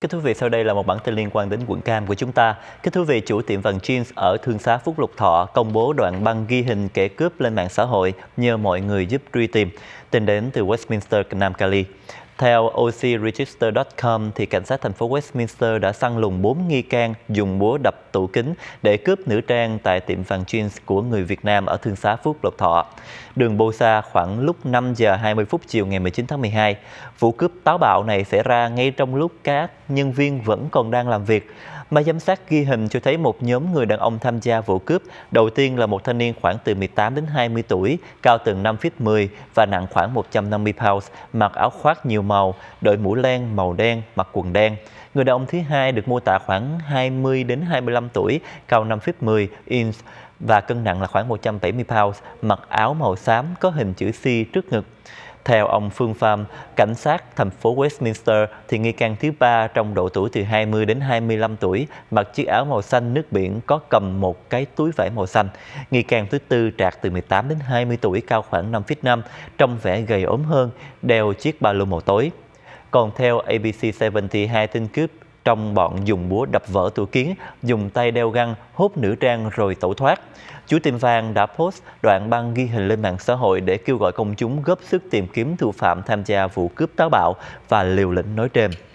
Kính thưa quý vị, sau đây là một bản tin liên quan đến quận Cam của chúng ta. Kính thưa quý vị, chủ tiệm vàng jeans ở Thương Xá Phúc Lục Thọ công bố đoạn băng ghi hình kẻ cướp lên mạng xã hội nhờ mọi người giúp truy tìm. Tin đến từ Westminster, Nam Cali. Theo OCRegister.com, thì cảnh sát thành phố Westminster đã săn lùng 4 nghi can dùng búa đập tủ kính để cướp nữ trang tại tiệm vàng jeans của người Việt Nam ở thương xá Phúc Lộc Thọ. Đường Bô Sa khoảng lúc 5 giờ 20 phút chiều ngày 19 tháng 12. Vụ cướp táo bạo này xảy ra ngay trong lúc các nhân viên vẫn còn đang làm việc. Mà giám sát ghi hình cho thấy một nhóm người đàn ông tham gia vụ cướp. Đầu tiên là một thanh niên khoảng từ 18 đến 20 tuổi, cao từ 5 feet 10 và nặng khoảng 150 pounds, mặc áo khoác nhiều màu, đội mũ len màu đen, mặc quần đen. Người đàn ông thứ hai được mô tả khoảng 20 đến 25 tuổi, cao 5 feet 10 inch và cân nặng là khoảng 170 pounds, mặc áo màu xám có hình chữ C trước ngực. Theo ông Phương Pham, cảnh sát thành phố Westminster thì nghi can thứ ba trong độ tuổi từ 20 đến 25 tuổi mặc chiếc áo màu xanh nước biển có cầm một cái túi vải màu xanh. Nghi can thứ tư trạc từ 18 đến 20 tuổi cao khoảng 5 feet 5, trông vẻ gầy ốm hơn, đeo chiếc ba lô màu tối. Còn theo ABC7 thì hai tên cướp trong bọn dùng búa đập vỡ tủ kiến, dùng tay đeo găng, hốt nữ trang rồi tẩu thoát. Chủ tiệm vàng đã post đoạn băng ghi hình lên mạng xã hội để kêu gọi công chúng góp sức tìm kiếm thủ phạm tham gia vụ cướp táo bạo và liều lĩnh nói trên.